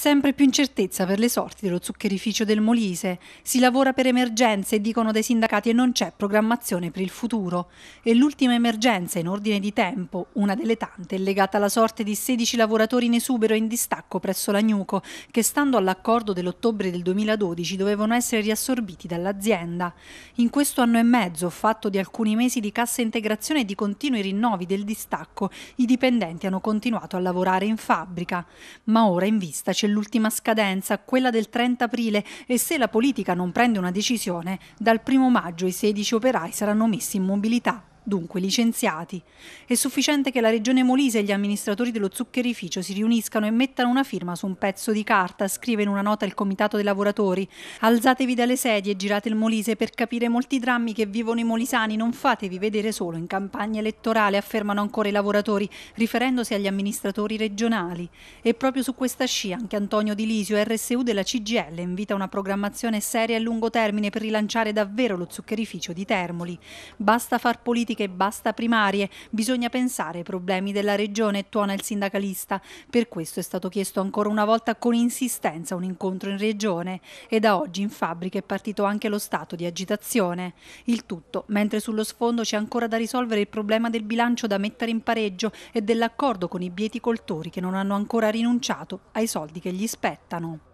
Sempre più incertezza per le sorti dello zuccherificio del Molise. Si lavora per emergenze, dicono dai sindacati, e non c'è programmazione per il futuro. E l'ultima emergenza in ordine di tempo, una delle tante, è legata alla sorte di 16 lavoratori in esubero e in distacco presso l'Agnuco, che stando all'accordo dell'ottobre del 2012 dovevano essere riassorbiti dall'azienda. In questo anno e mezzo, fatto di alcuni mesi di cassa integrazione e di continui rinnovi del distacco, i dipendenti hanno continuato a lavorare in fabbrica. Ma ora in vista c'è l'ultima scadenza, quella del 30 aprile, e se la politica non prende una decisione, dal 1 maggio i 16 operai saranno messi in mobilità dunque licenziati. È sufficiente che la Regione Molise e gli amministratori dello zuccherificio si riuniscano e mettano una firma su un pezzo di carta, scrive in una nota il Comitato dei Lavoratori. Alzatevi dalle sedie e girate il Molise per capire molti drammi che vivono i molisani, non fatevi vedere solo in campagna elettorale, affermano ancora i lavoratori, riferendosi agli amministratori regionali. E proprio su questa scia anche Antonio Di Lisio, RSU della CGL, invita una programmazione seria a lungo termine per rilanciare davvero lo zuccherificio di Termoli. Basta far politica economiche basta primarie. Bisogna pensare ai problemi della regione, tuona il sindacalista. Per questo è stato chiesto ancora una volta con insistenza un incontro in regione e da oggi in fabbrica è partito anche lo stato di agitazione. Il tutto mentre sullo sfondo c'è ancora da risolvere il problema del bilancio da mettere in pareggio e dell'accordo con i bieticoltori che non hanno ancora rinunciato ai soldi che gli spettano.